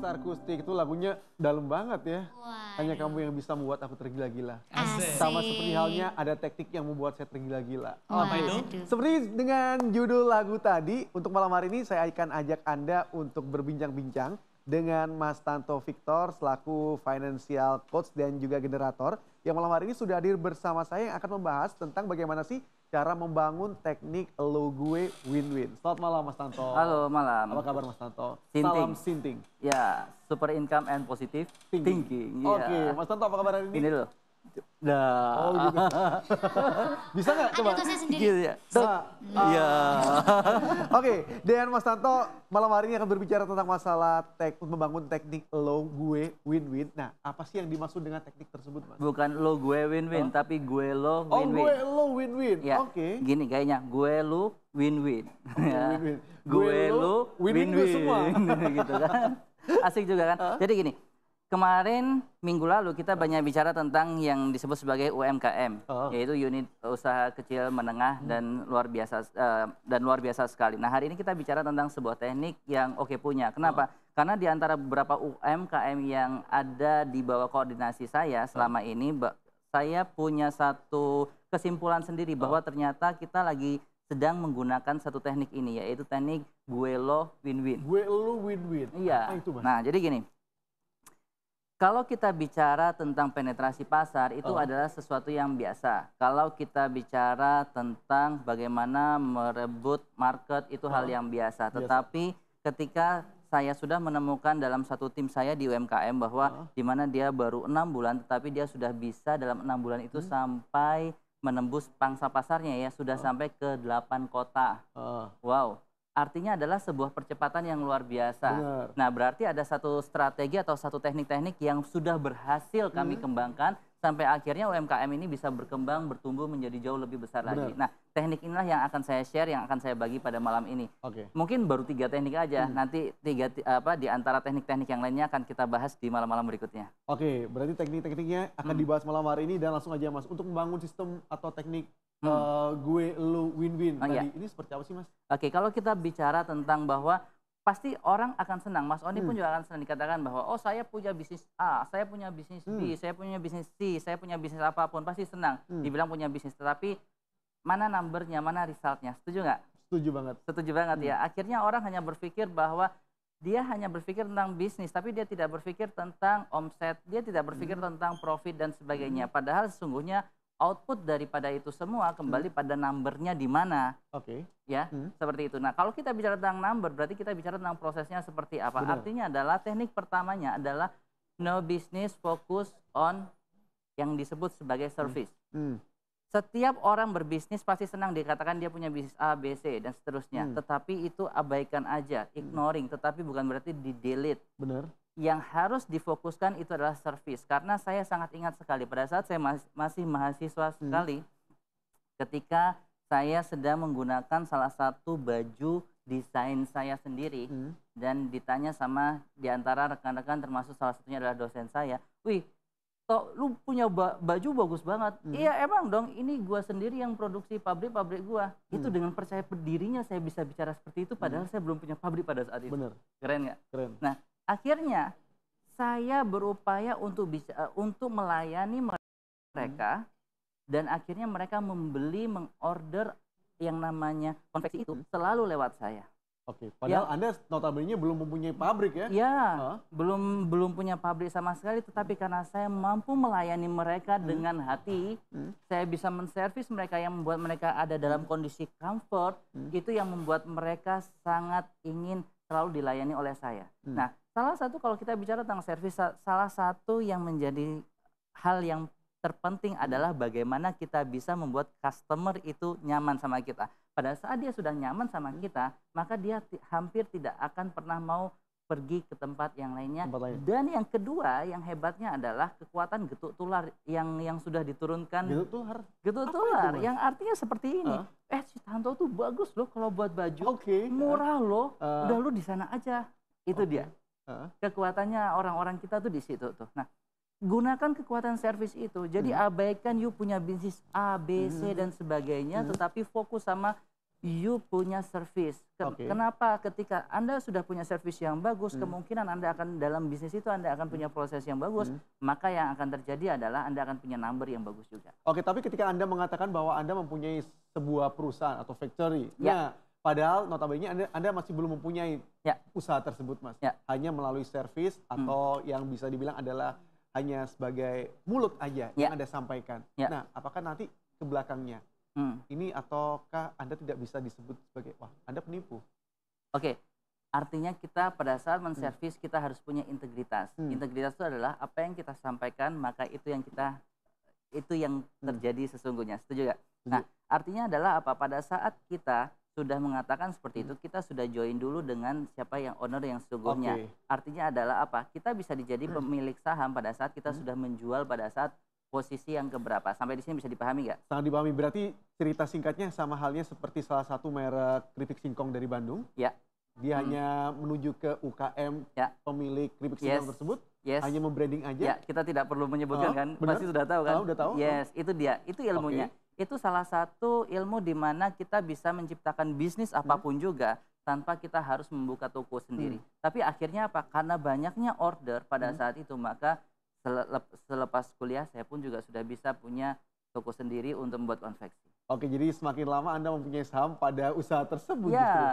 Rockstar itu lagunya dalam banget ya. Wah. Hanya kamu yang bisa membuat aku tergila-gila. Sama seperti halnya ada teknik yang membuat saya tergila-gila. Apa itu? Seperti dengan judul lagu tadi, untuk malam hari ini saya akan ajak Anda untuk berbincang-bincang dengan Mas Tanto Victor selaku financial coach dan juga generator yang malam hari ini sudah hadir bersama saya yang akan membahas tentang bagaimana sih cara membangun teknik lo gue win-win. Selamat malam Mas Tanto. Halo malam. Apa kabar Mas Tanto? Sinting. Salam sinting. Ya, super income and positive thinking. thinking. Iya. Oke, okay. yeah. Mas Tanto apa kabar hari ini? Ini loh. Nah. Oh, gitu. Bisa nggak coba? Ada sendiri. Gitu ya. Oh. Iya. Oke, Dean Mas Tanto malam hari ini akan berbicara tentang masalah tek membangun teknik lo gue win-win. Nah, apa sih yang dimaksud dengan teknik tersebut, Mas? Bukan lo gue win-win, oh? tapi ya, gue lo win-win. Oh, gue lo ya. win-win. Ya. Oke. Okay. Gini kayaknya, gue lo win-win. ya. Win -win. Gue, gue lo win-win semua. gitu kan. Asik juga kan? Huh? Jadi gini, Kemarin minggu lalu kita banyak bicara tentang yang disebut sebagai UMKM, oh. yaitu unit usaha kecil menengah hmm. dan luar biasa uh, dan luar biasa sekali. Nah hari ini kita bicara tentang sebuah teknik yang oke okay punya. Kenapa? Oh. Karena di antara beberapa UMKM yang ada di bawah koordinasi saya selama oh. ini, saya punya satu kesimpulan sendiri bahwa oh. ternyata kita lagi sedang menggunakan satu teknik ini yaitu teknik Guelo Win-Win. Guelo Win-Win. Iya. Nah, jadi gini, kalau kita bicara tentang penetrasi pasar itu oh. adalah sesuatu yang biasa. Kalau kita bicara tentang bagaimana merebut market itu oh. hal yang biasa. Tetapi biasa. ketika saya sudah menemukan dalam satu tim saya di UMKM bahwa oh. di mana dia baru enam bulan, tetapi dia sudah bisa dalam enam bulan itu hmm. sampai menembus pangsa pasarnya ya sudah oh. sampai ke delapan kota. Oh. Wow artinya adalah sebuah percepatan yang luar biasa. Benar. Nah, berarti ada satu strategi atau satu teknik-teknik yang sudah berhasil kami hmm. kembangkan sampai akhirnya UMKM ini bisa berkembang, bertumbuh menjadi jauh lebih besar Benar. lagi. Nah, teknik inilah yang akan saya share, yang akan saya bagi pada malam ini. Okay. Mungkin baru tiga teknik aja. Hmm. Nanti tiga apa di antara teknik-teknik yang lainnya akan kita bahas di malam-malam berikutnya. Oke, okay, berarti teknik-tekniknya akan hmm. dibahas malam hari ini dan langsung aja Mas untuk membangun sistem atau teknik uh, gue lu win-win oh, iya. tadi. Iya. Ini seperti apa sih mas? Oke, okay, kalau kita bicara tentang bahwa pasti orang akan senang. Mas Oni hmm. pun juga akan senang dikatakan bahwa oh saya punya bisnis A, saya punya bisnis B, hmm. saya punya bisnis C, saya punya bisnis apapun pasti senang. Hmm. Dibilang punya bisnis, tetapi mana numbernya, mana resultnya? Setuju nggak? Setuju banget. Setuju banget hmm. ya. Akhirnya orang hanya berpikir bahwa dia hanya berpikir tentang bisnis, tapi dia tidak berpikir tentang omset, dia tidak berpikir hmm. tentang profit dan sebagainya. Hmm. Padahal sesungguhnya output daripada itu semua kembali hmm. pada numbernya di mana. Oke. Okay. Ya, hmm. seperti itu. Nah, kalau kita bicara tentang number, berarti kita bicara tentang prosesnya seperti apa. Benar. Artinya adalah teknik pertamanya adalah no business focus on yang disebut sebagai hmm. service. Hmm. Hmm. Setiap orang berbisnis pasti senang dikatakan dia punya bisnis A, B, C dan seterusnya. Hmm. Tetapi itu abaikan aja, hmm. ignoring. Hmm. Tetapi bukan berarti di delete. Benar yang harus difokuskan itu adalah service. Karena saya sangat ingat sekali pada saat saya masih mahasiswa hmm. sekali, hmm. ketika saya sedang menggunakan salah satu baju desain saya sendiri hmm. dan ditanya sama diantara rekan-rekan termasuk salah satunya adalah dosen saya, wih, toh lu punya baju bagus banget, hmm. iya emang dong, ini gua sendiri yang produksi pabrik-pabrik gua. Hmm. Itu dengan percaya dirinya saya bisa bicara seperti itu, padahal hmm. saya belum punya pabrik pada saat itu. Bener. Keren nggak? Keren. Nah Akhirnya saya berupaya untuk bisa eh, untuk melayani mereka hmm. dan akhirnya mereka membeli mengorder yang namanya konveksi itu selalu lewat saya. Oke, padahal ya. Anda notabene belum mempunyai pabrik ya? Ya, huh? belum belum punya pabrik sama sekali, tetapi karena saya mampu melayani mereka hmm. dengan hati, hmm. saya bisa menservis mereka yang membuat mereka ada dalam hmm. kondisi comfort, hmm. itu yang membuat mereka sangat ingin selalu dilayani oleh saya. Hmm. Nah, Salah satu kalau kita bicara tentang servis, salah satu yang menjadi hal yang terpenting adalah bagaimana kita bisa membuat customer itu nyaman sama kita. Pada saat dia sudah nyaman sama kita, maka dia hampir tidak akan pernah mau pergi ke tempat yang lainnya. Tempat Dan yang kedua, yang hebatnya adalah kekuatan getuk tular yang yang sudah diturunkan. Getuk tular. Getuk tular yang artinya seperti ini. Uh. Eh, Tanto tuh bagus loh kalau buat baju. Oke. Okay. Murah loh. Uh. Udah lu di sana aja. Itu okay. dia kekuatannya orang-orang kita tuh di situ tuh. Nah, gunakan kekuatan service itu. Jadi hmm. abaikan you punya bisnis A, B, C hmm. dan sebagainya, hmm. tetapi fokus sama you punya servis. Okay. Kenapa? Ketika Anda sudah punya service yang bagus, hmm. kemungkinan Anda akan dalam bisnis itu Anda akan punya hmm. proses yang bagus, hmm. maka yang akan terjadi adalah Anda akan punya number yang bagus juga. Oke, okay, tapi ketika Anda mengatakan bahwa Anda mempunyai sebuah perusahaan atau factory. Ya. Nah, Padahal notabene anda, anda masih belum mempunyai ya. usaha tersebut, Mas. Ya. Hanya melalui servis hmm. atau hmm. yang bisa dibilang adalah hanya sebagai mulut aja ya. yang Anda sampaikan. Ya. Nah, apakah nanti ke belakangnya hmm. ini ataukah Anda tidak bisa disebut sebagai wah, Anda penipu? Oke. Okay. Artinya kita pada saat menservis hmm. kita harus punya integritas. Hmm. Integritas itu adalah apa yang kita sampaikan, maka itu yang kita itu yang hmm. terjadi sesungguhnya. Setuju gak? Setuju. Nah, artinya adalah apa? Pada saat kita sudah mengatakan seperti itu, hmm. kita sudah join dulu dengan siapa yang owner yang sesungguhnya. Okay. Artinya adalah apa? Kita bisa dijadi hmm. pemilik saham pada saat kita hmm. sudah menjual pada saat posisi yang keberapa. Sampai di sini bisa dipahami nggak? Sangat dipahami. Berarti cerita singkatnya sama halnya seperti salah satu merek keripik singkong dari Bandung. Ya. Dia hmm. hanya menuju ke UKM ya. pemilik keripik singkong yes. tersebut. Yes. Hanya membranding aja. Ya, kita tidak perlu menyebutkan oh, kan. Bener? Pasti sudah tahu kan? Oh, udah tahu. Yes, itu dia. Itu ilmunya. Okay itu salah satu ilmu di mana kita bisa menciptakan bisnis hmm. apapun hmm. juga tanpa kita harus membuka toko sendiri. Hmm. Tapi akhirnya apa? Karena banyaknya order pada hmm. saat itu maka selepas kuliah saya pun juga sudah bisa punya toko sendiri untuk membuat konveksi. Oke, jadi semakin lama Anda mempunyai saham pada usaha tersebut ya, justru.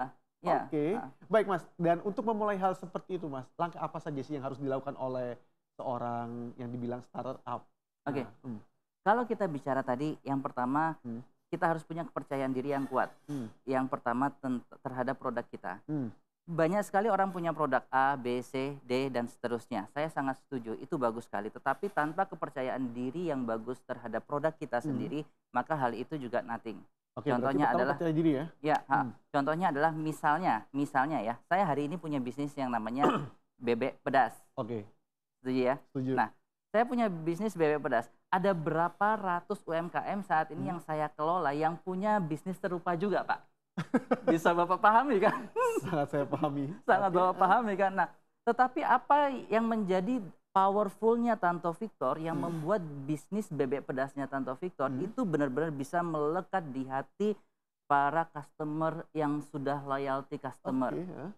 Ya. Oke. Nah. Baik, Mas. Dan untuk memulai hal seperti itu, Mas, langkah apa saja sih yang harus dilakukan oleh seorang yang dibilang startup? Oke. Nah, hmm. Kalau kita bicara tadi, yang pertama hmm. kita harus punya kepercayaan diri yang kuat. Hmm. Yang pertama terhadap produk kita. Hmm. Banyak sekali orang punya produk A, B, C, D, dan seterusnya. Saya sangat setuju, itu bagus sekali. Tetapi tanpa kepercayaan diri yang bagus terhadap produk kita hmm. sendiri, hmm. maka hal itu juga nothing. Oke, contohnya adalah diri ya. Ya, hmm. contohnya adalah misalnya, misalnya ya, saya hari ini punya bisnis yang namanya bebek pedas. Oke. Okay. Setuju ya? Setuju. Nah, saya punya bisnis bebek pedas. Ada berapa ratus UMKM saat ini hmm. yang saya kelola yang punya bisnis serupa juga, Pak? Bisa Bapak pahami kan? Sangat saya pahami. Sangat Bapak eh. pahami kan? Nah, tetapi apa yang menjadi powerfulnya Tanto Victor yang hmm. membuat bisnis bebek pedasnya Tanto Victor hmm. itu benar-benar bisa melekat di hati para customer yang sudah loyalty customer. Okay, ya eh.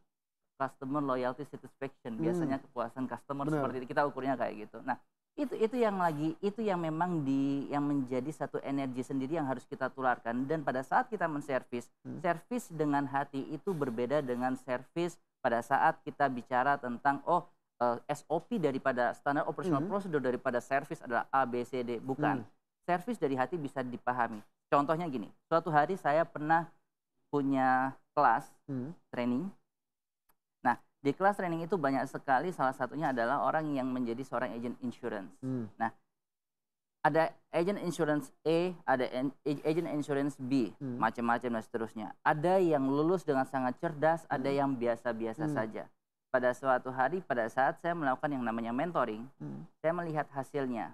customer loyalty satisfaction biasanya hmm. kepuasan customer Bener. seperti itu kita ukurnya kayak gitu. Nah, itu itu yang lagi itu yang memang di yang menjadi satu energi sendiri yang harus kita tularkan dan pada saat kita menservis hmm. servis dengan hati itu berbeda dengan servis pada saat kita bicara tentang oh uh, eh, SOP daripada standar operational hmm. prosedur daripada servis adalah A B C D bukan hmm. servis dari hati bisa dipahami contohnya gini suatu hari saya pernah punya kelas hmm. training di kelas training itu banyak sekali salah satunya adalah orang yang menjadi seorang agent insurance. Hmm. Nah, ada agent insurance A, ada agent insurance B, hmm. macam-macam dan seterusnya. Ada yang lulus dengan sangat cerdas, hmm. ada yang biasa-biasa hmm. saja. Pada suatu hari, pada saat saya melakukan yang namanya mentoring, hmm. saya melihat hasilnya.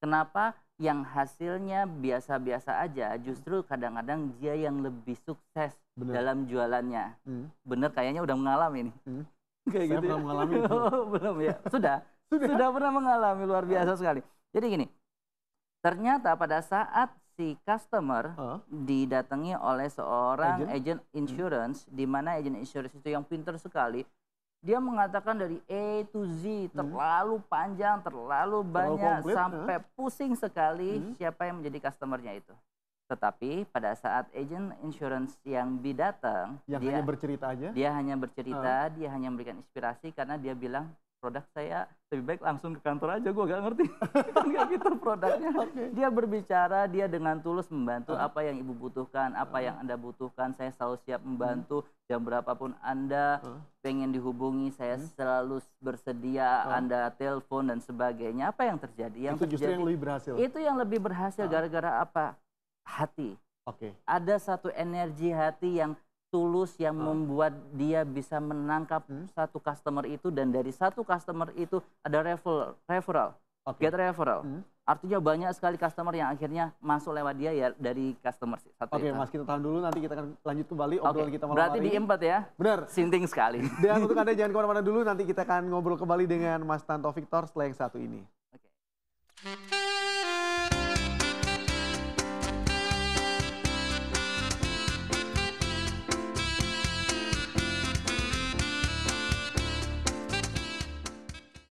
Kenapa yang hasilnya biasa-biasa aja, justru kadang-kadang dia yang lebih sukses Bener. dalam jualannya. Hmm. Bener kayaknya udah mengalami ini. Hmm kayak Saya gitu Pernah ya? mengalami itu. Oh, belum ya. Sudah. Sudah. Sudah pernah mengalami luar biasa sekali. Jadi gini. Ternyata pada saat si customer uh. didatangi oleh seorang agent, agent hmm. insurance hmm. di mana agent insurance itu yang pinter sekali dia mengatakan dari A to Z hmm. terlalu hmm. panjang, terlalu banyak terlalu komplit, sampai ya. pusing sekali hmm. siapa yang menjadi customernya itu. Tetapi pada saat agent insurance yang didatang yang dia, hanya bercerita aja, dia hanya bercerita, uh. dia hanya memberikan inspirasi karena dia bilang produk saya lebih baik langsung ke kantor aja, gue gak ngerti nggak gak gitu produknya. Okay. Dia berbicara, dia dengan tulus membantu uh. apa yang ibu butuhkan, apa uh. yang anda butuhkan, saya selalu siap hmm. membantu uh. jam berapapun anda uh. pengen dihubungi, saya uh. selalu bersedia, uh. anda telepon dan sebagainya. Apa yang terjadi? Yang itu terjadi, justru yang lebih berhasil. Itu yang lebih berhasil gara-gara uh. Gara -gara apa? hati. Oke. Okay. Ada satu energi hati yang tulus yang hmm. membuat dia bisa menangkap hmm. satu customer itu dan dari satu customer itu ada referral, referral, okay. get referral. Hmm. Artinya banyak sekali customer yang akhirnya masuk lewat dia ya dari customer satu Oke, okay, Mas kita tahan dulu nanti kita akan lanjut kembali obrolan kita malam Berarti hari. Berarti di ya? Benar. Sinting sekali. Dan untuk Anda jangan kemana-mana dulu nanti kita akan ngobrol kembali dengan Mas Tanto Victor setelah yang satu ini. Oke. Okay.